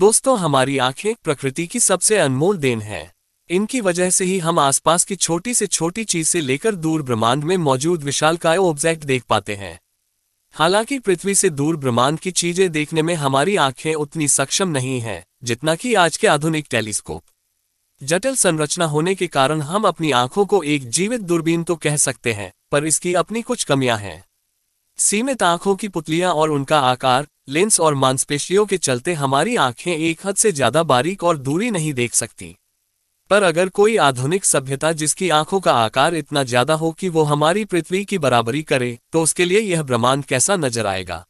दोस्तों हमारी आंखें प्रकृति की सबसे अनमोल देन है इनकी वजह से ही हम आसपास की छोटी से छोटी चीज से लेकर दूर ब्रह्मांड में मौजूद विशालकाय ऑब्जेक्ट देख पाते हैं हालांकि पृथ्वी से दूर ब्रह्मांड की चीजें देखने में हमारी आंखें उतनी सक्षम नहीं हैं जितना कि आज के आधुनिक टेलीस्कोप जटिल संरचना होने के कारण हम अपनी आंखों को एक जीवित दूरबीन तो कह सकते हैं पर इसकी अपनी कुछ कमियां हैं सीमित आंखों की पुतलियां और उनका आकार लेंस और मांसपेशियों के चलते हमारी आंखें एक हद से ज्यादा बारीक और दूरी नहीं देख सकती पर अगर कोई आधुनिक सभ्यता जिसकी आंखों का आकार इतना ज्यादा हो कि वो हमारी पृथ्वी की बराबरी करे तो उसके लिए यह ब्रह्मांड कैसा नजर आएगा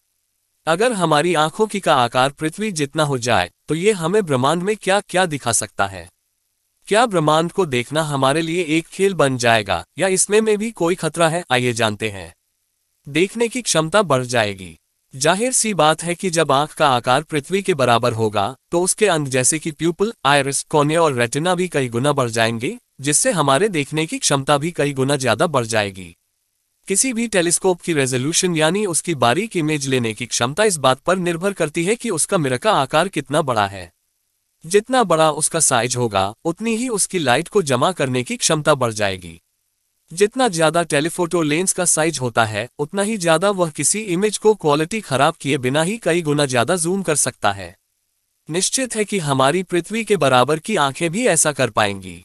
अगर हमारी आंखों की का आकार पृथ्वी जितना हो जाए तो ये हमें ब्रह्मांड में क्या क्या दिखा सकता है क्या ब्रह्मांड को देखना हमारे लिए एक खेल बन जाएगा या इसमें में भी कोई खतरा है आइए जानते हैं देखने की क्षमता बढ़ जाएगी जाहिर सी बात है कि जब आंख का आकार पृथ्वी के बराबर होगा तो उसके अंग जैसे कि प्यूपल आयरस कोने और रेटिना भी कई गुना बढ़ जाएंगे जिससे हमारे देखने की क्षमता भी कई गुना ज्यादा बढ़ जाएगी किसी भी टेलीस्कोप की रेजोल्यूशन यानी उसकी बारीक इमेज लेने की क्षमता इस बात पर निर्भर करती है कि उसका मिरका आकार कितना बड़ा है जितना बड़ा उसका साइज होगा उतनी ही उसकी लाइट को जमा करने की क्षमता बढ़ जाएगी जितना ज्यादा टेलीफोटो लेंस का साइज होता है उतना ही ज्यादा वह किसी इमेज को क्वालिटी खराब किए बिना ही कई गुना ज्यादा जूम कर सकता है निश्चित है कि हमारी पृथ्वी के बराबर की आंखें भी ऐसा कर पाएंगी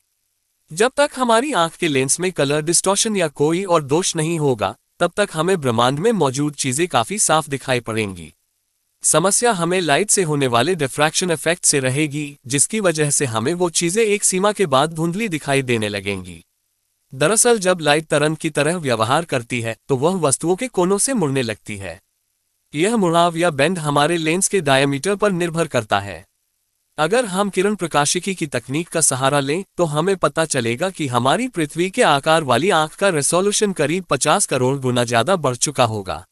जब तक हमारी आंख के लेंस में कलर डिस्टॉशन या कोई और दोष नहीं होगा तब तक हमें ब्रह्मांड में मौजूद चीजें काफी साफ दिखाई पड़ेंगी समस्या हमें लाइट से होने वाले डिफ्रैक्शन इफेक्ट से रहेगी जिसकी वजह से हमें वो चीजें एक सीमा के बाद धुंधली दिखाई देने लगेंगी दरअसल जब लाइट तरंग की तरह व्यवहार करती है तो वह वस्तुओं के कोनों से मुड़ने लगती है यह मुड़ाव या बेंड हमारे लेंस के डायमीटर पर निर्भर करता है अगर हम किरण प्रकाशिकी की तकनीक का सहारा लें तो हमें पता चलेगा कि हमारी पृथ्वी के आकार वाली आंख का रेसोल्यूशन करीब 50 करोड़ गुना ज्यादा बढ़ चुका होगा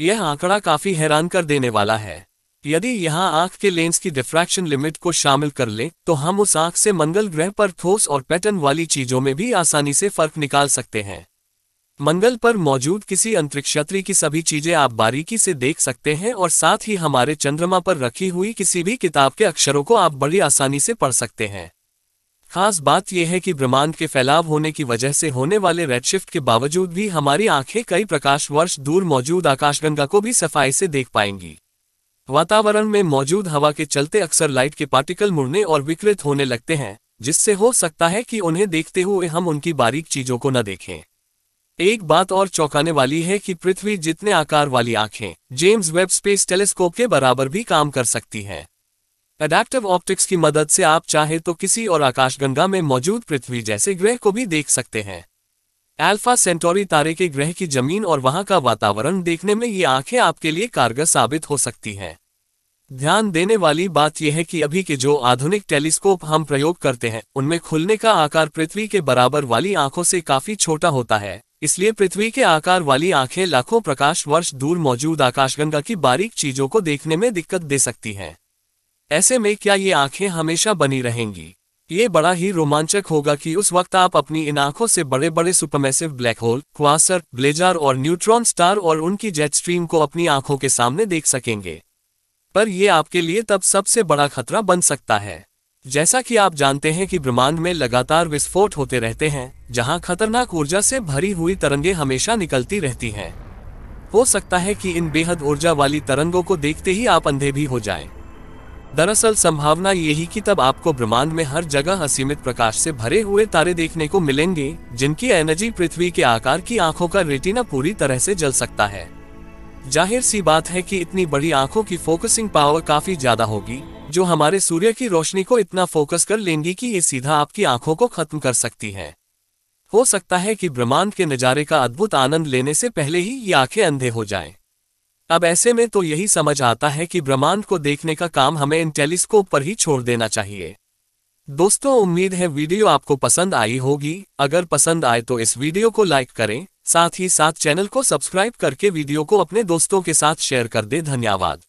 यह आंकड़ा काफी हैरान कर देने वाला है यदि यहाँ आंख के लेंस की डिफ्रैक्शन लिमिट को शामिल कर लें तो हम उस आंख से मंगल ग्रह पर ठोस और पैटर्न वाली चीजों में भी आसानी से फर्क निकाल सकते हैं मंगल पर मौजूद किसी अंतरिक्ष यात्री की सभी चीजें आप बारीकी से देख सकते हैं और साथ ही हमारे चंद्रमा पर रखी हुई किसी भी किताब के अक्षरों को आप बड़ी आसानी से पढ़ सकते हैं खास बात यह है कि ब्रह्मांड के फैलाव होने की वजह से होने वाले रेडशिफ्ट के बावजूद भी हमारी आंखें कई प्रकाश वर्ष दूर मौजूद आकाशगंगा को भी सफाई से देख पाएंगी वातावरण में मौजूद हवा के चलते अक्सर लाइट के पार्टिकल मुड़ने और विकृत होने लगते हैं जिससे हो सकता है कि उन्हें देखते हुए हम उनकी बारीक चीजों को न देखें एक बात और चौंकाने वाली है कि पृथ्वी जितने आकार वाली आंखें जेम्स वेब स्पेस टेलीस्कोप के बराबर भी काम कर सकती हैं अडेप्टिव ऑप्टिक्स की मदद से आप चाहे तो किसी और आकाशगंगा में मौजूद पृथ्वी जैसे ग्रह को भी देख सकते हैं अल्फा सेंटोरी तारे के ग्रह की जमीन और वहां का वातावरण देखने में ये आंखें आपके लिए कारगर साबित हो सकती हैं ध्यान देने वाली बात यह है कि अभी के जो आधुनिक टेलीस्कोप हम प्रयोग करते हैं उनमें खुलने का आकार पृथ्वी के बराबर वाली आंखों से काफी छोटा होता है इसलिए पृथ्वी के आकार वाली आंखें लाखों प्रकाश वर्ष दूर मौजूद आकाशगंगा की बारीक चीजों को देखने में दिक्कत दे सकती हैं ऐसे में क्या ये आंखें हमेशा बनी रहेंगी ये बड़ा ही रोमांचक होगा कि उस वक्त आप अपनी इन आंखों से बड़े बड़े supermassive black hole quasar blazar और न्यूट्रॉन स्टार और उनकी जेट स्ट्रीम को अपनी आंखों के सामने देख सकेंगे पर यह आपके लिए तब सबसे बड़ा खतरा बन सकता है जैसा कि आप जानते हैं कि ब्रह्मांड में लगातार विस्फोट होते रहते हैं जहां खतरनाक ऊर्जा से भरी हुई तरंगे हमेशा निकलती रहती हैं हो सकता है कि इन बेहद ऊर्जा वाली तरंगों को देखते ही आप अंधे भी हो जाएं। दरअसल संभावना यही कि तब आपको ब्रह्मांड में हर जगह असीमित प्रकाश से भरे हुए तारे देखने को मिलेंगे जिनकी एनर्जी पृथ्वी के आकार की आंखों का रेटिना पूरी तरह से जल सकता है जाहिर सी बात है कि इतनी बड़ी आंखों की फोकसिंग पावर काफी ज्यादा होगी जो हमारे सूर्य की रोशनी को इतना फोकस कर लेंगी कि ये सीधा आपकी आंखों को खत्म कर सकती है हो सकता है कि ब्रह्मांड के नज़ारे का अद्भुत आनंद लेने से पहले ही ये आंखें अंधे हो जाएं। अब ऐसे में तो यही समझ आता है कि ब्रह्मांड को देखने का काम हमें इन टेलीस्कोप पर ही छोड़ देना चाहिए दोस्तों उम्मीद है वीडियो आपको पसंद आई होगी अगर पसंद आए तो इस वीडियो को लाइक करें साथ ही साथ चैनल को सब्सक्राइब करके वीडियो को अपने दोस्तों के साथ शेयर कर दें धन्यवाद